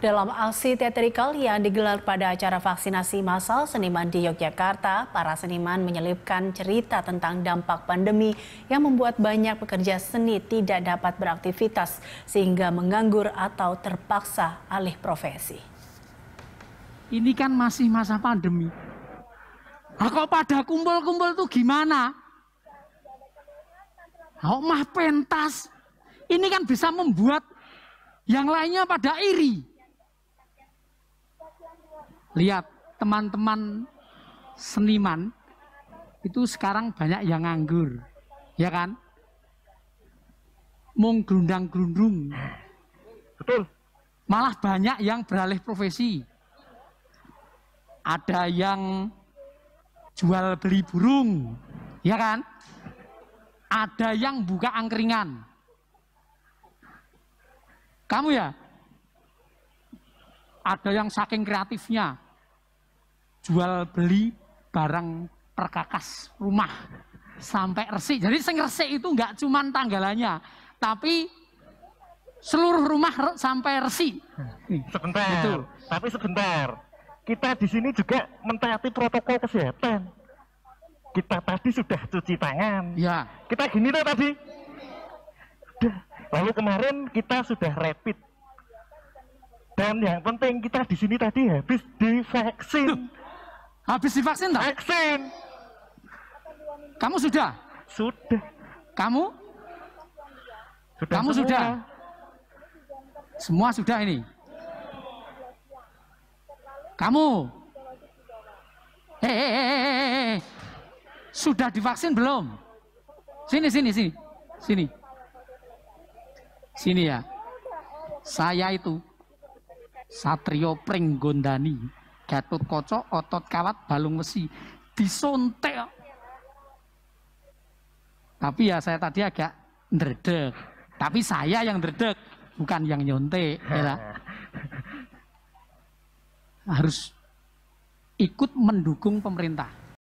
Dalam aksi teatrikal yang digelar pada acara vaksinasi massal seniman di Yogyakarta, para seniman menyelipkan cerita tentang dampak pandemi yang membuat banyak pekerja seni tidak dapat beraktivitas sehingga menganggur atau terpaksa alih profesi. Ini kan masih masa pandemi. Nah, pada kumpul-kumpul tuh gimana? Oh mah pentas. Ini kan bisa membuat yang lainnya pada iri lihat teman-teman seniman itu sekarang banyak yang nganggur, ya kan? Mung gerundang gerundung. Betul. Malah banyak yang beralih profesi. Ada yang jual beli burung, ya kan? Ada yang buka angkringan. Kamu ya? Ada yang saking kreatifnya jual beli barang perkakas rumah sampai resik. Jadi sing resik itu nggak cuman tanggalannya, tapi seluruh rumah sampai resik. Hmm. Sebentar. Gitu. Tapi sebentar. Kita di sini juga mentaati protokol kesehatan. Kita tadi sudah cuci tangan. Ya. Kita gini tuh tadi. Lalu kemarin kita sudah rapid dan yang penting kita di sini tadi habis divaksin. Duh, habis divaksin tak? Vaksin. Kamu sudah? Sudah. Kamu? Sudah Kamu semua. sudah? Semua sudah ini. Kamu? Hehehe. Eh, eh, eh, sudah divaksin belum? Sini sini sini. Sini. Sini ya. Saya itu Satrio Pringgondani, Gatot Koco, Otot Kawat, Balung Besi, disuntik. Tapi ya saya tadi agak ndredeg. Tapi saya yang ndredeg, bukan yang nyontek. Ya. Harus ikut mendukung pemerintah.